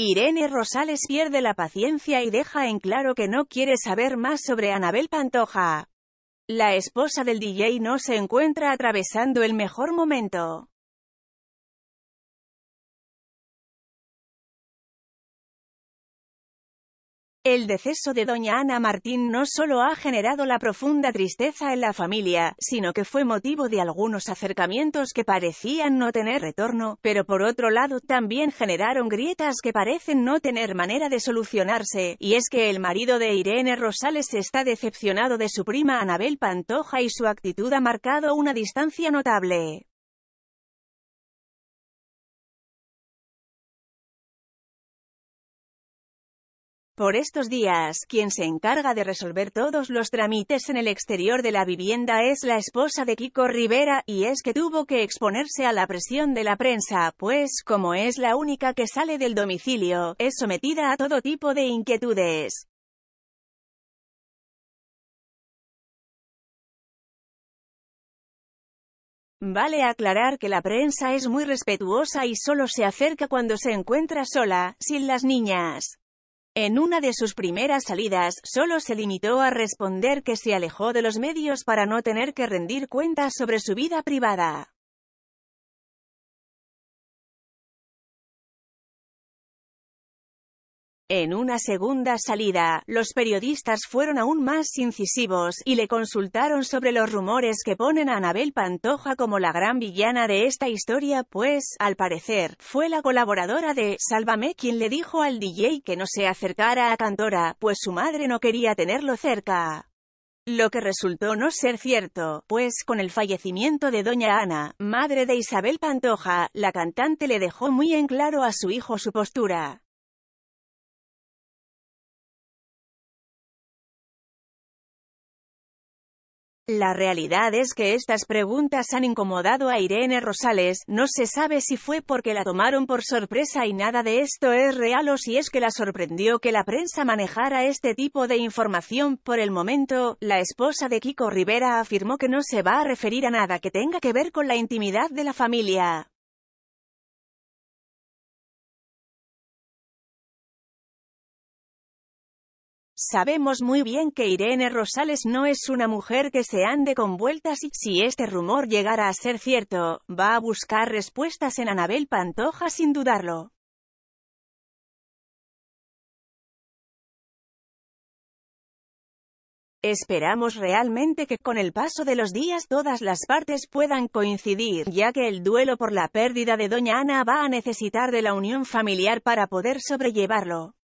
Irene Rosales pierde la paciencia y deja en claro que no quiere saber más sobre Anabel Pantoja. La esposa del DJ no se encuentra atravesando el mejor momento. El deceso de doña Ana Martín no solo ha generado la profunda tristeza en la familia, sino que fue motivo de algunos acercamientos que parecían no tener retorno, pero por otro lado también generaron grietas que parecen no tener manera de solucionarse, y es que el marido de Irene Rosales está decepcionado de su prima Anabel Pantoja y su actitud ha marcado una distancia notable. Por estos días, quien se encarga de resolver todos los trámites en el exterior de la vivienda es la esposa de Kiko Rivera, y es que tuvo que exponerse a la presión de la prensa, pues, como es la única que sale del domicilio, es sometida a todo tipo de inquietudes. Vale aclarar que la prensa es muy respetuosa y solo se acerca cuando se encuentra sola, sin las niñas. En una de sus primeras salidas, solo se limitó a responder que se alejó de los medios para no tener que rendir cuentas sobre su vida privada. En una segunda salida, los periodistas fueron aún más incisivos, y le consultaron sobre los rumores que ponen a Anabel Pantoja como la gran villana de esta historia, pues, al parecer, fue la colaboradora de Sálvame quien le dijo al DJ que no se acercara a Cantora, pues su madre no quería tenerlo cerca lo que resultó no ser cierto, pues con el fallecimiento de Doña Ana, madre de Isabel Pantoja, la cantante le dejó muy en claro a su hijo su postura. La realidad es que estas preguntas han incomodado a Irene Rosales, no se sabe si fue porque la tomaron por sorpresa y nada de esto es real o si es que la sorprendió que la prensa manejara este tipo de información. Por el momento, la esposa de Kiko Rivera afirmó que no se va a referir a nada que tenga que ver con la intimidad de la familia. Sabemos muy bien que Irene Rosales no es una mujer que se ande con vueltas y, si este rumor llegara a ser cierto, va a buscar respuestas en Anabel Pantoja sin dudarlo. Esperamos realmente que con el paso de los días todas las partes puedan coincidir, ya que el duelo por la pérdida de Doña Ana va a necesitar de la unión familiar para poder sobrellevarlo.